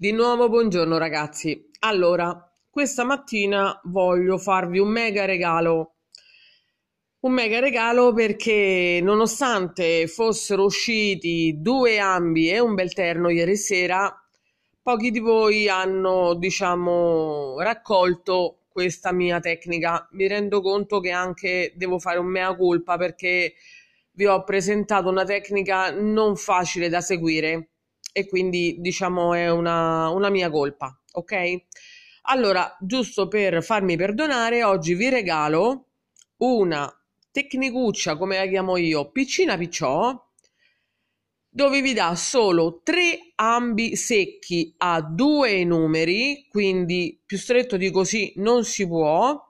Di nuovo buongiorno ragazzi. Allora, questa mattina voglio farvi un mega regalo. Un mega regalo perché nonostante fossero usciti due ambi e un bel terno ieri sera, pochi di voi hanno, diciamo, raccolto questa mia tecnica. Mi rendo conto che anche devo fare un mea culpa perché vi ho presentato una tecnica non facile da seguire e quindi diciamo è una, una mia colpa, ok? Allora, giusto per farmi perdonare, oggi vi regalo una tecnicuccia, come la chiamo io, piccina picciò, dove vi dà solo tre ambi secchi a due numeri, quindi più stretto di così non si può,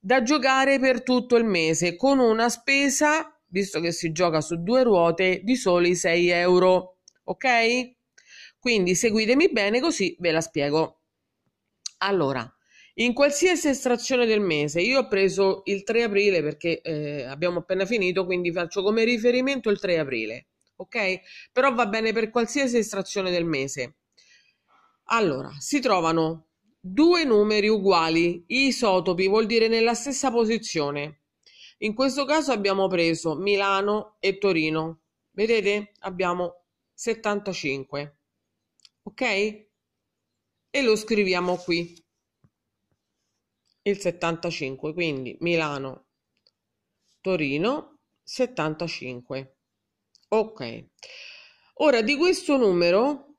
da giocare per tutto il mese con una spesa, visto che si gioca su due ruote, di soli 6 euro ok? Quindi seguitemi bene così ve la spiego. Allora, in qualsiasi estrazione del mese, io ho preso il 3 aprile perché eh, abbiamo appena finito, quindi faccio come riferimento il 3 aprile, ok? Però va bene per qualsiasi estrazione del mese. Allora, si trovano due numeri uguali, isotopi, vuol dire nella stessa posizione. In questo caso abbiamo preso Milano e Torino. Vedete? Abbiamo 75. ok? E lo scriviamo qui. Il 75, quindi Milano, Torino, 75. Ok. Ora di questo numero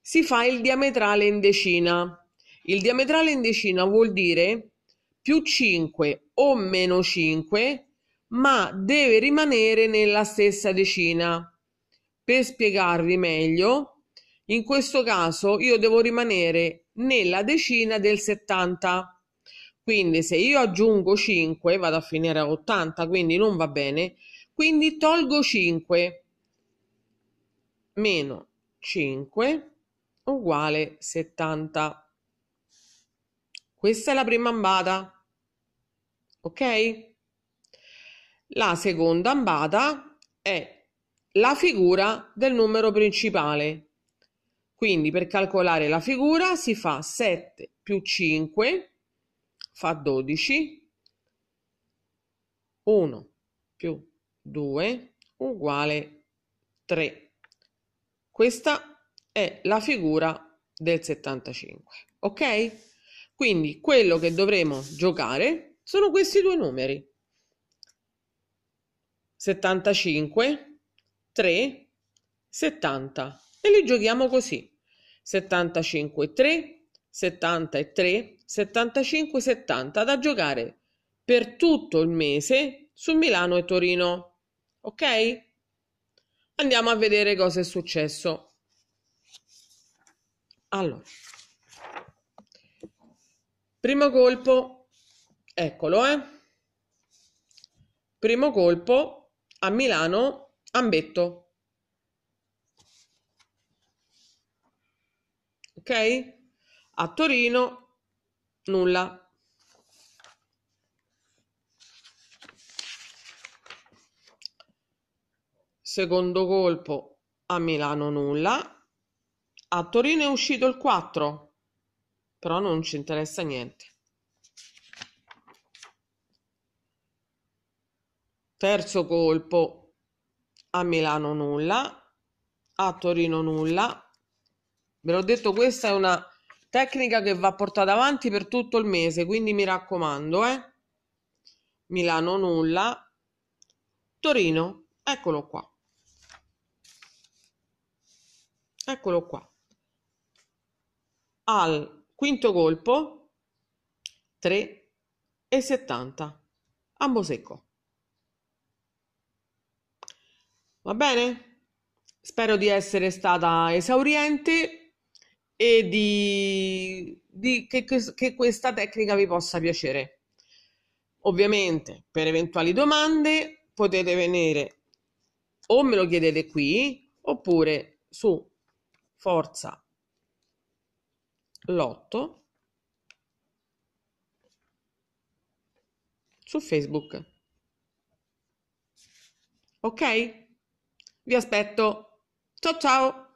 si fa il diametrale in decina. Il diametrale in decina vuol dire più 5 o meno 5, ma deve rimanere nella stessa decina. Per spiegarvi meglio, in questo caso io devo rimanere nella decina del 70. Quindi se io aggiungo 5 vado a finire a 80, quindi non va bene. Quindi tolgo 5 meno 5 uguale 70. Questa è la prima ambata. Ok? La seconda ambata è la figura del numero principale. Quindi per calcolare la figura si fa 7 più 5 fa 12, 1 più 2 uguale 3. Questa è la figura del 75, ok? Quindi quello che dovremo giocare sono questi due numeri. 75 3, 70 e li giochiamo così. 75 3, 70 3, 75 70 da giocare per tutto il mese su Milano e Torino. Ok? Andiamo a vedere cosa è successo. Allora, primo colpo, eccolo, eh. Primo colpo a Milano ambetto ok? A Torino nulla. Secondo colpo a Milano nulla. A Torino è uscito il 4, però non ci interessa niente. Terzo colpo a Milano nulla, a Torino nulla. Ve l'ho detto, questa è una tecnica che va portata avanti per tutto il mese, quindi mi raccomando, eh. Milano nulla, Torino, eccolo qua. Eccolo qua. Al quinto colpo 3 e 70. secco. Va bene? Spero di essere stata esauriente e di, di che, che questa tecnica vi possa piacere. Ovviamente, per eventuali domande potete venire o me lo chiedete qui oppure su forza lotto su Facebook. Ok? Vi aspetto. Ciao ciao!